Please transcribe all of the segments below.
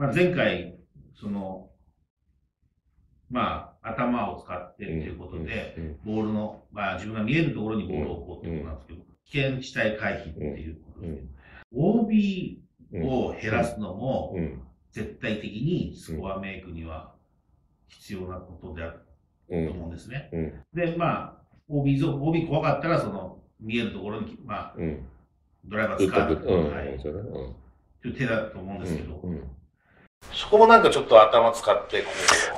まあ、前回、その、まあ、頭を使ってということで、ボールの、まあ、自分が見えるところにボールを置こうってことなんですけど、危険地帯回避っていうことで、OB を減らすのも、絶対的にスコアメイクには必要なことであると思うんですね。で、まあ、OB, OB 怖かったら、その、見えるところに、まあ、ドライバー使う。はい。いう手だと思うんですけど、そこもなんかちょっと頭使ってこ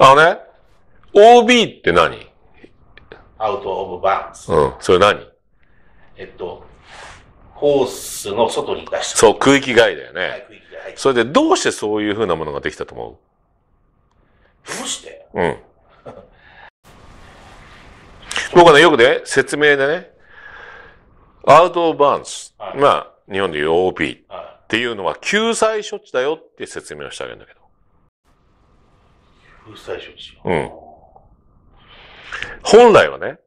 う。あね、?OB って何アウト・オブ・バーンス。うん。それ何えっと、コースの外に出した。そう、区域外だよね。はい、区域外。それでどうしてそういうふうなものができたと思うどうしてうん。僕はね、よくね、説明でね、アウト・オブ・バーンス。はい、まあ、日本でいう OB。はいっていうのは救済処置だよって説明をしてあげるんだけど。救済処置うん。本来はね、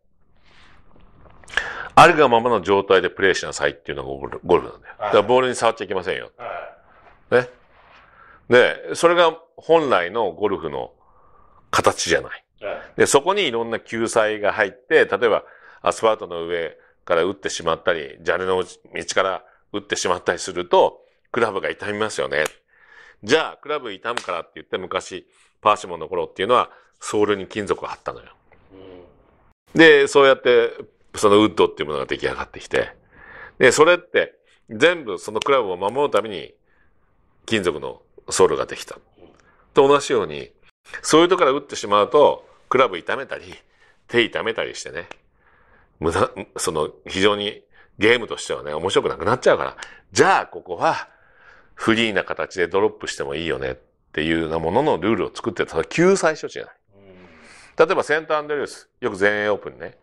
あるがままの状態でプレイしなさいっていうのがゴルゴルフなんだよ。だからボールに触っちゃいけませんよ。ね。で、それが本来のゴルフの形じゃない。で、そこにいろんな救済が入って、例えばアスファルトの上から打ってしまったり、砂利の道から打ってしまったりすると、クラブが痛みますよね。じゃあ、クラブ痛むからって言って昔、パーシモンの頃っていうのは、ソールに金属が貼ったのよ。で、そうやって、そのウッドっていうものが出来上がってきて、で、それって、全部そのクラブを守るために、金属のソールができた。と同じように、そういうとこから打ってしまうと、クラブ痛めたり、手痛めたりしてね、無駄、その、非常にゲームとしてはね、面白くなくなっちゃうから、じゃあ、ここは、フリーな形でドロップしてもいいよねっていうようなもののルールを作ってた救済処置がない。例えばセントアンドリュース、よく全英オープンね。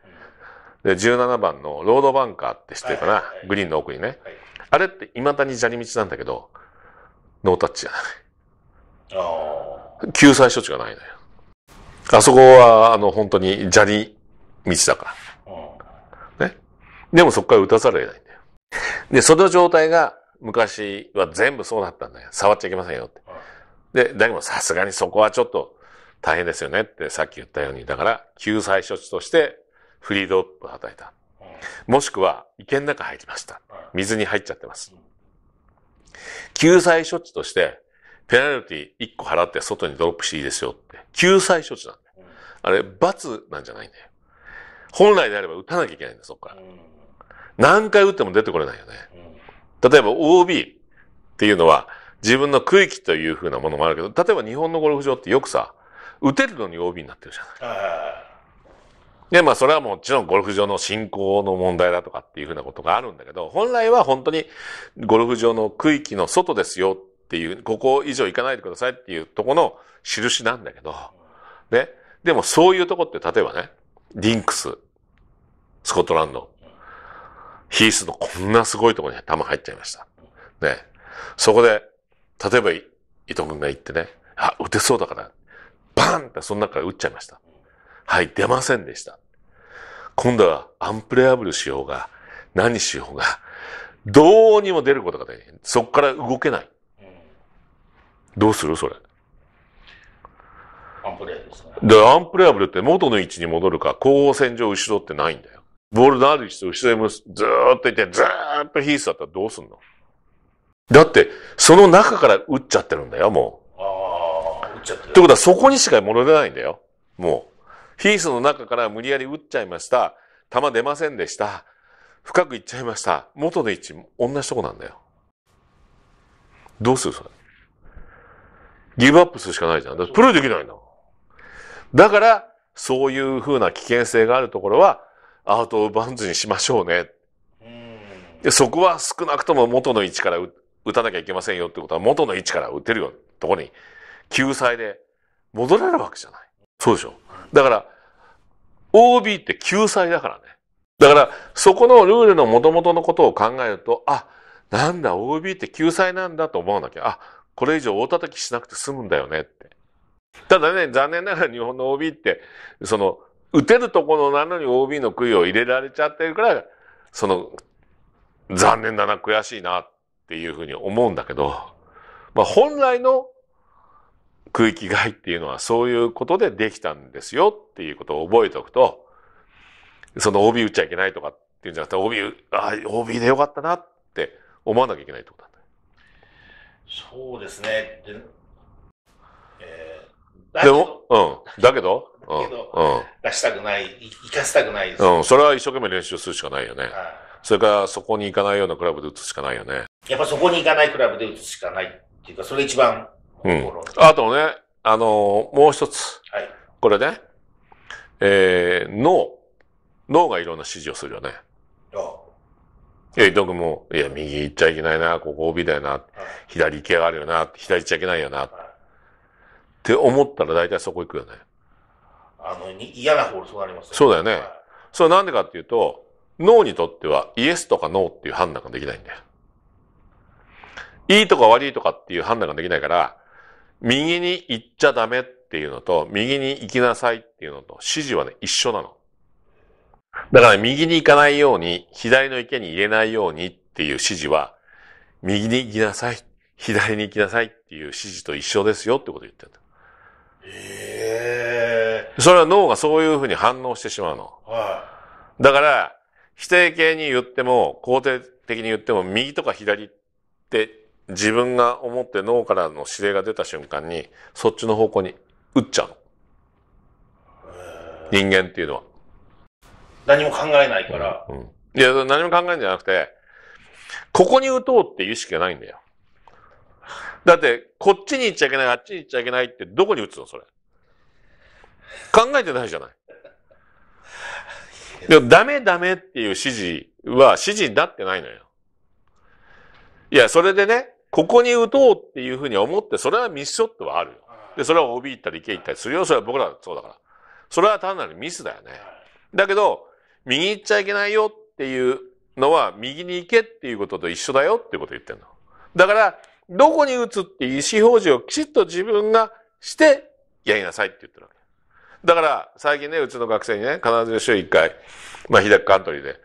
で、17番のロードバンカーって知ってるかな、グリーンの奥にね。あれって未だに砂利道なんだけど、ノータッチじゃない。救済処置がないのよ。あそこは、あの、本当に砂利道だから。ね。でもそこから打たざるを得ないんだよ。で、その状態が昔は全部そうだったんだよ。触っちゃいけませんよって。で、だけどさすがにそこはちょっと大変ですよねってさっき言ったように、だから救済処置としてフリードアップを与えた。もしくは池の中入りました。水に入っちゃってます。救済処置としてペナルティ1個払って外にドロップしていいですよって。救済処置なんだよ。あれ、罰なんじゃないんだよ。本来であれば打たなきゃいけないんだ、そっから。何回打っても出てこれないよね。例えば OB っていうのは自分の区域というふうなものもあるけど、例えば日本のゴルフ場ってよくさ、打てるのに OB になってるじゃない。で、まあそれはもちろんゴルフ場の進行の問題だとかっていうふうなことがあるんだけど、本来は本当にゴルフ場の区域の外ですよっていう、ここ以上行かないでくださいっていうとこの印なんだけど、ね。でもそういうとこって例えばね、リンクス、スコットランド、ヒースのこんなすごいところに弾入っちゃいました。ね。そこで、例えば、伊藤君が言ってね、あ、打てそうだから、バンってその中から打っちゃいました。はい、出ませんでした。今度はアンプレアブルしようが、何しようが、どうにも出ることができない。そこから動けない。どうするそれ。アンプレアブルですね。で、アンプレアブルって元の位置に戻るか、後方線上後ろってないんだよ。ボールのある位置と後ろにずーっといて、ずーっとヒースだったらどうすんのだって、その中から打っちゃってるんだよ、もう。ああ、打っちゃってってことは、そこにしか戻れないんだよ、もう。ヒースの中から無理やり打っちゃいました。球出ませんでした。深くいっちゃいました。元の位置、同じとこなんだよ。どうするそれ。ギブアップするしかないじゃん。だってプレイできないんだもん。だから、そういうふうな危険性があるところは、アウト・オブ・バンズにしましょうね。で、そこは少なくとも元の位置から打たなきゃいけませんよってことは、元の位置から打てるよ、とこに、救済で戻れるわけじゃない。そうでしょ。だから、OB って救済だからね。だから、そこのルールの元々のことを考えると、あ、なんだ、OB って救済なんだと思わなきゃ、あ、これ以上大叩きしなくて済むんだよねって。ただね、残念ながら日本の OB って、その、打てるところなのに OB の杭を入れられちゃってるから、その、残念だな、悔しいなっていうふうに思うんだけど、まあ本来の区域外っていうのはそういうことでできたんですよっていうことを覚えておくと、その OB 打っちゃいけないとかっていうんじゃなくて、OB、ああ、OB でよかったなって思わなきゃいけないってことなんだよ。そうですね。えー、でも、うん。だけどけど、出したくない、生かしたくないです、うん、それは一生懸命練習するしかないよね。はい、それからそこに行かないようなクラブで打つしかないよね。やっぱそこに行かないクラブで打つしかないっていうか、それ一番。うん。あとね、あのー、もう一つ。はい。これね、えー、脳。脳がいろんな指示をするよね。ああ。いや、伊藤君も、いや、右行っちゃいけないな、ここ帯だよな、左行きやがるよな、左行っちゃいけないよな、って思ったら大体そこ行くよね。あの嫌なールそうなります、ね、そうだよね。それなんでかっていうと、脳にとってはイエスとかノーっていう判断ができないんだよ。いいとか悪いとかっていう判断ができないから、右に行っちゃダメっていうのと、右に行きなさいっていうのと、指示はね、一緒なの。だから、右に行かないように、左の池に入れないようにっていう指示は、右に行きなさい、左に行きなさいっていう指示と一緒ですよってこと言ってた。へえ。それは脳がそういうふうに反応してしまうの。はい。だから、否定形に言っても、肯定的に言っても、右とか左って自分が思って脳からの指令が出た瞬間に、そっちの方向に打っちゃうの。人間っていうのは。何も考えないから。うん。いや、何も考えるんじゃなくて、ここに打とうっていう意識がないんだよ。だって、こっちに行っちゃいけない、あっちに行っちゃいけないってどこに打つのそれ。考えてないじゃない。でもダメダメっていう指示は指示になってないのよ。いや、それでね、ここに打とうっていうふうに思って、それはミスショットはあるよ。で、それは OB 行ったり、池行ったりするよ。それは僕らはそうだから。それは単なるミスだよね。だけど、右行っちゃいけないよっていうのは、右に行けっていうことと一緒だよっていうこと言ってるの。だから、どこに打つっていう意思表示をきちっと自分がして、やりなさいって言ってるわけ。だから、最近ね、うちの学生にね、必ず週1回、まあ、日高カントリーで、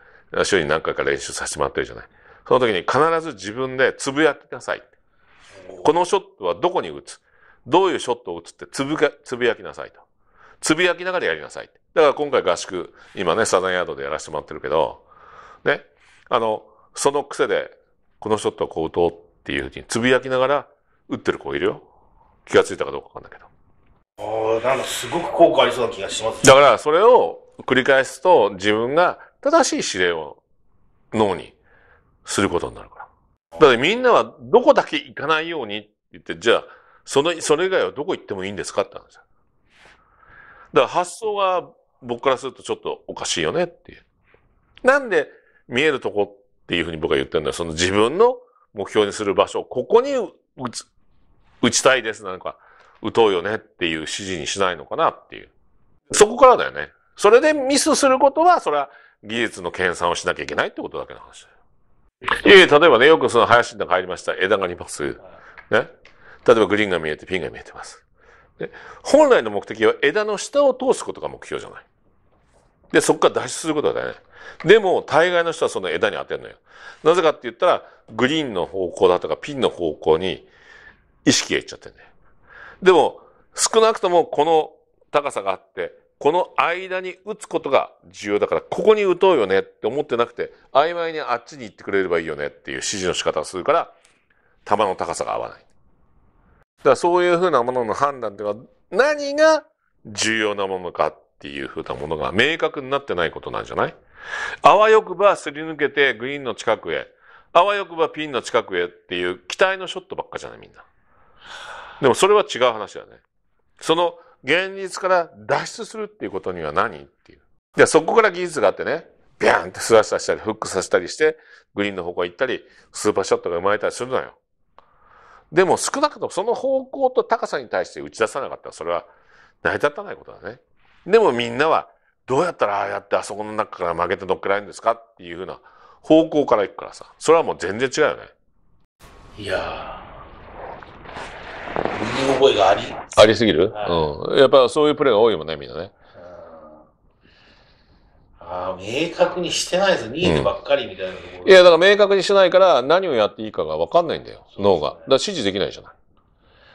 週に何回か練習させてもらってるじゃない。その時に必ず自分でつぶやきなさい。このショットはどこに打つどういうショットを打つってつぶかつぶやきなさいと。つぶやきながらやりなさい。だから今回合宿、今ね、サザンヤードでやらせてもらってるけど、ね、あの、その癖で、このショットはこう打とうっていうふうにつぶやきながら打ってる子いるよ。気がついたかどうかわかんないけど。なんかすごく効果ありそうな気がします。だから、それを繰り返すと、自分が正しい指令を脳にすることになるから。だってみんなはどこだけ行かないようにって言って、じゃあ、その、それ以外はどこ行ってもいいんですかって話だ。から発想が僕からするとちょっとおかしいよねっていう。なんで見えるとこっていうふうに僕は言ってるんだよ。その自分の目標にする場所、ここに打ち打ちたいですなのか、打とうよねっていう指示にしないのかなっていう。そこからだよね。それでミスすることは、それは技術の研鑽をしなきゃいけないってことだけの話だよ。いえいえ、例えばね、よくその林の中入りました。枝があります。ね。例えばグリーンが見えてピンが見えてます。で、本来の目的は枝の下を通すことが目標じゃない。で、そこから脱出することだよね。でも、大概の人はその枝に当てるのよ。なぜかって言ったら、グリーンの方向だとかピンの方向に意識がいっちゃってるね。でも、少なくともこの高さがあって、この間に打つことが重要だから、ここに打とうよねって思ってなくて、曖昧にあっちに行ってくれればいいよねっていう指示の仕方をするから、球の高さが合わない。だからそういうふうなものの判断っていうのは、何が重要なものかっていうふうなものが明確になってないことなんじゃないあわよくばすり抜けてグリーンの近くへ、あわよくばピンの近くへっていう期待のショットばっかじゃないみんな。でもそれは違う話だね。その現実から脱出するっていうことには何っていう。じゃあそこから技術があってね、ビャーンってスラュさしたり、フックさせたりして、グリーンの方向行ったり、スーパーショットが生まれたりするのよ。でも少なくともその方向と高さに対して打ち出さなかったら、それは成り立たないことだね。でもみんなは、どうやったらああやってあそこの中から曲げて乗っけられるんですかっていうふうな方向から行くからさ。それはもう全然違うよね。いやー。見覚えがありありすぎる、はい、うん。やっぱそういうプレーが多いもんね、みんなね。ああ、明確にしてないです。逃げてばっかりみたいなところ、うん、いや、だから明確にしてないから、何をやっていいかが分かんないんだよ、ね、脳が。だから指示できないじゃない。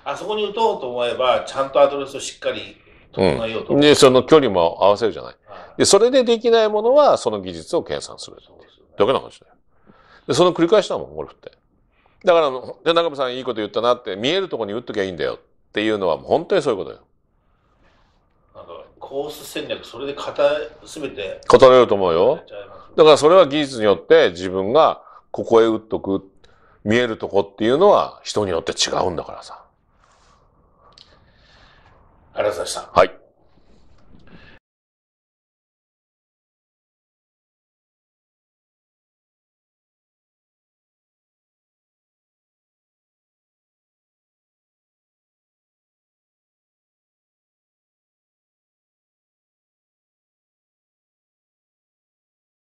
あそこに打とうと思えば、ちゃんとアドレスをしっかり整えようと、うん、で、その距離も合わせるじゃない。い、で、それでできないものは、その技術を計算する。だけの話だよ。で、その繰り返しだもん、ゴルフって。だから、じ中部さんいいこと言ったなって、見えるとこに打っときゃいいんだよっていうのは、本当にそういうことよ。なんか、コース戦略、それで語、すべて。語れると思うよ。だからそれは技術によって自分がここへ打っとく、見えるとこっていうのは人によって違うんだからさ。ありがとうございました。はい。